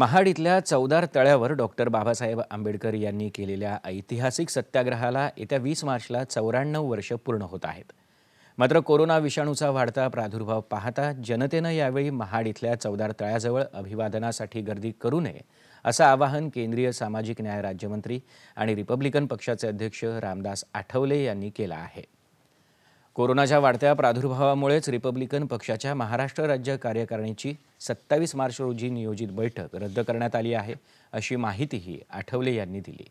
महाड इथल्या चौदार तळ्यावर डॉक्टर बाबासाहेब आंबेडकर यांनी केलेल्या ऐतिहासिक सत्याग्रहाला येत्या वीस मार्चला चौऱ्याण्णव वर्ष पूर्ण होत आहेत मात्र कोरोना विषाणूचा वाढता प्रादुर्भाव पाहता जनतेनं यावेळी महाड इथल्या चौदार तळ्याजवळ अभिवादनासाठी गर्दी करू नये असं आवाहन केंद्रीय सामाजिक न्याय राज्यमंत्री आणि रिपब्लिकन पक्षाचे अध्यक्ष रामदास आठवले यांनी केलं आहे कोरोनाच्या वाढत्या प्रादुर्भावामुळेच रिपब्लिकन पक्षाच्या महाराष्ट्र राज्य कार्यकारिणीची सत्तावीस मार्च रोजी नियोजित बैठक रद्द करण्यात आली आहे अशी माहितीही आठवले यांनी दिली